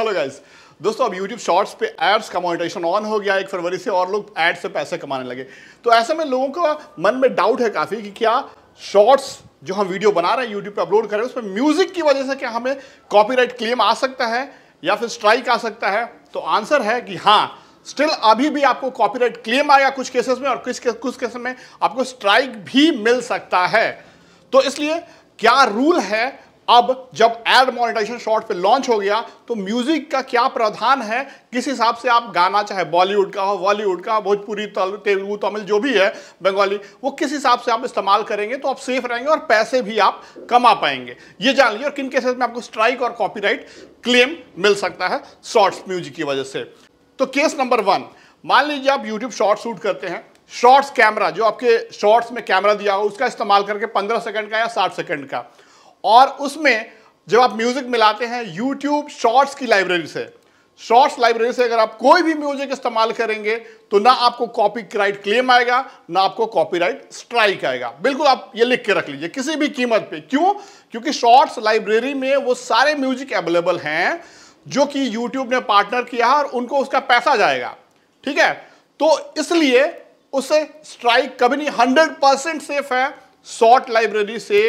hello guys दोस्तों अब YouTube shorts पे एड्स का मोनिटाइजेशन ऑन हो गया एक फरवरी से और लोग एड्स से पैसे कमाने लगे तो ऐसे में लोगों का मन में डाउट है काफ़ी कि क्या शॉर्ट्स जो हम वीडियो बना रहे हैं यूट्यूब पे अपलोड कर रहे हैं उसमें म्यूजिक की वजह से क्या हमें कॉपीराइट क्लेम आ सकता है या फिर स्ट्राइक आ सकता है तो आंसर है कि हाँ स्टिल अभी भी आपको कॉपीराइट क्लेम आएगा कुछ केसेस में और कुछ कुछ केस में आपको स्ट्राइक भी मिल सकता है तो इसलिए क्या रूल है अब जब एड मोनिटाइजेशन शॉर्ट पे लॉन्च हो गया तो म्यूजिक का क्या प्रावधान है किस हिसाब से आप गाना चाहे बॉलीवुड का हो बॉलीवुड का भोजपुरी तेलुगु तमिल जो भी है बंगाली वो किस हिसाब से आप इस्तेमाल करेंगे तो आप सेफ रहेंगे और पैसे भी आप कमा पाएंगे ये जान लीजिए और किन केसेस में आपको स्ट्राइक और कॉपी क्लेम मिल सकता है शॉर्ट्स म्यूजिक की वजह से तो केस नंबर वन मान लीजिए आप यूट्यूब शॉर्ट शूट करते हैं शॉर्ट्स कैमरा जो आपके शॉर्ट्स में कैमरा दिया हो उसका इस्तेमाल करके 15 सेकंड का या 60 सेकंड का और उसमें जब आप म्यूजिक मिलाते हैं यूट्यूब शॉर्ट्स की लाइब्रेरी से शॉर्ट्स लाइब्रेरी से अगर आप कोई भी म्यूजिक इस्तेमाल करेंगे तो ना आपको कॉपी राइट क्लेम आएगा ना आपको कॉपीराइट स्ट्राइक आएगा बिल्कुल आप ये लिख के रख लीजिए किसी भी कीमत पे क्यों क्योंकि शॉर्ट्स लाइब्रेरी में वो सारे म्यूजिक अवेलेबल हैं जो कि YouTube ने पार्टनर किया और उनको उसका पैसा जाएगा ठीक है तो इसलिए उसे स्ट्राइक कभी नहीं हंड्रेड परसेंट सेफ है शॉर्ट लाइब्रेरी से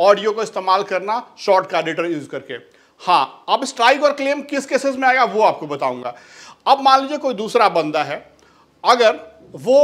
ऑडियो को इस्तेमाल करना शॉर्ट का एडिटर यूज करके हाँ अब स्ट्राइक और क्लेम किस केसेस में आएगा वो आपको बताऊंगा अब मान लीजिए कोई दूसरा बंदा है अगर वो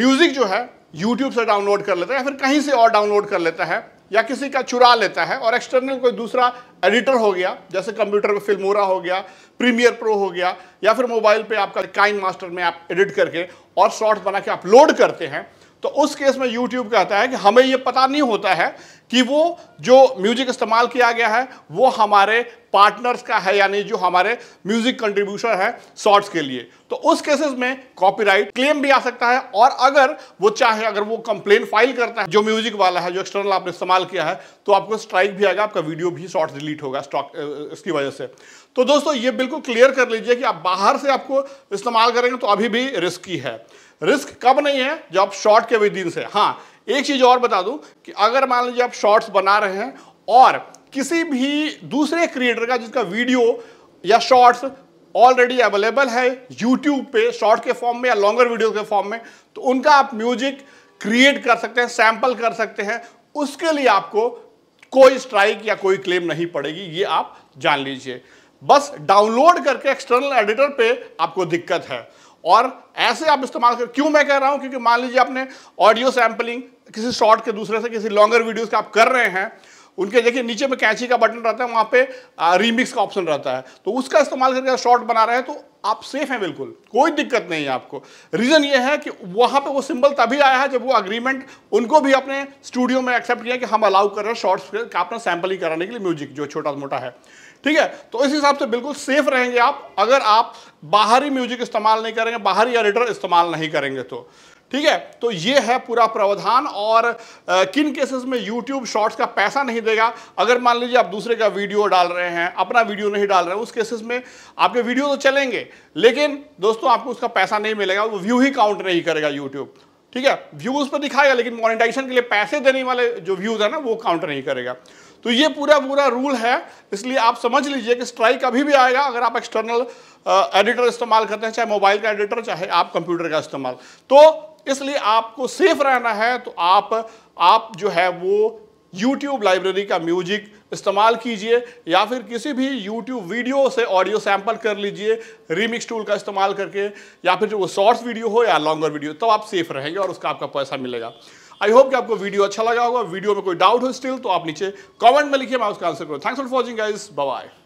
म्यूजिक जो है यूट्यूब से डाउनलोड कर लेता है या फिर कहीं से और डाउनलोड कर लेता है या किसी का चुरा लेता है और एक्सटर्नल कोई दूसरा एडिटर हो गया जैसे कंप्यूटर पे फिल्मोरा हो गया प्रीमियर प्रो हो गया या फिर मोबाइल पे आपका काइन मास्टर में आप एडिट करके और शॉर्ट्स बना के अपलोड करते हैं तो उस केस में यूट्यूब कहता है कि हमें ये पता नहीं होता है कि वो जो म्यूजिक इस्तेमाल किया गया है वो हमारे पार्टनर्स का है यानी जो हमारे म्यूजिक कंट्रीब्यूशन है शॉर्ट्स के लिए तो उस केसेस में कॉपीराइट क्लेम भी आ सकता है और अगर वो चाहे अगर वो कंप्लेन फाइल करता है जो म्यूजिक वाला है जो एक्सटर्नल आपने इस्तेमाल किया है तो आपको स्ट्राइक भी आएगा आपका वीडियो भी शॉर्ट डिलीट होगा स्टॉक इसकी वजह से तो दोस्तों ये बिल्कुल क्लियर कर लीजिए कि आप बाहर से आपको इस्तेमाल करेंगे तो अभी भी रिस्की है रिस्क कब नहीं है जो आप शॉर्ट के विदिन से हाँ एक चीज़ और बता दूं कि अगर मान लीजिए आप शॉर्ट्स बना रहे हैं और किसी भी दूसरे क्रिएटर का जिसका वीडियो या शॉर्ट्स ऑलरेडी अवेलेबल है यूट्यूब पे शॉर्ट के फॉर्म में या लॉन्गर वीडियो के फॉर्म में तो उनका आप म्यूजिक क्रिएट कर सकते हैं सैंपल कर सकते हैं उसके लिए आपको कोई स्ट्राइक या कोई क्लेम नहीं पड़ेगी ये आप जान लीजिए बस डाउनलोड करके एक्सटर्नल एडिटर पे आपको दिक्कत है और ऐसे आप इस्तेमाल कर क्यों मैं कह रहा हूं क्योंकि मान लीजिए आपने ऑडियो सैम्पलिंग किसी शॉर्ट के दूसरे से किसी लॉन्गर वीडियो का आप कर रहे हैं उनके देखिए नीचे में कैची का बटन रहता है वहाँ पे रीमिक्स का ऑप्शन रहता है तो उसका इस्तेमाल करके शॉर्ट बना रहे हैं तो आप सेफ हैं बिल्कुल कोई दिक्कत नहीं है आपको रीज़न ये है कि वहाँ पे वो सिंबल तभी आया है जब वो अग्रीमेंट उनको भी अपने स्टूडियो में एक्सेप्ट किया कि हम अलाउ कर रहे हैं शॉर्ट्स का अपना ही कराने के लिए म्यूजिक जो छोटा मोटा है ठीक है तो इस हिसाब से बिल्कुल सेफ रहेंगे आप अगर आप बाहरी म्यूजिक इस्तेमाल नहीं करेंगे बाहरी एडिटर इस्तेमाल नहीं करेंगे तो ठीक है तो ये है पूरा प्रावधान और आ, किन केसेस में यूट्यूब शॉर्ट्स का पैसा नहीं देगा अगर मान लीजिए आप दूसरे का वीडियो डाल रहे हैं अपना वीडियो नहीं डाल रहे हैं उस केसेस में आपके वीडियो तो चलेंगे लेकिन दोस्तों आपको उसका पैसा नहीं मिलेगा वो व्यू ही काउंट नहीं करेगा यूट्यूब ठीक है व्यूज पर तो दिखाएगा लेकिन मोनिटाइजेशन के लिए पैसे देने वाले जो व्यूज है ना वो काउंट नहीं करेगा तो ये पूरा पूरा रूल है इसलिए आप समझ लीजिए कि स्ट्राइक अभी भी आएगा अगर आप एक्सटर्नल एडिटर इस्तेमाल करते हैं चाहे मोबाइल का एडिटर चाहे आप कंप्यूटर का इस्तेमाल तो इसलिए आपको सेफ रहना है तो आप आप जो है वो YouTube लाइब्रेरी का म्यूजिक इस्तेमाल कीजिए या फिर किसी भी YouTube वीडियो से ऑडियो सैंपल कर लीजिए रीमिक्स टूल का इस्तेमाल करके या फिर वो शॉर्ट्स वीडियो हो या लॉन्गर वीडियो तब तो आप सेफ रहेंगे और उसका आपका पैसा मिलेगा आई होप कि आपको वीडियो अच्छा लगा होगा वीडियो में कोई डाउट हो स्टिल तो आप नीचे कमेंट में लिखिए मैं उसका आंसर करूँ thanks for watching guys bye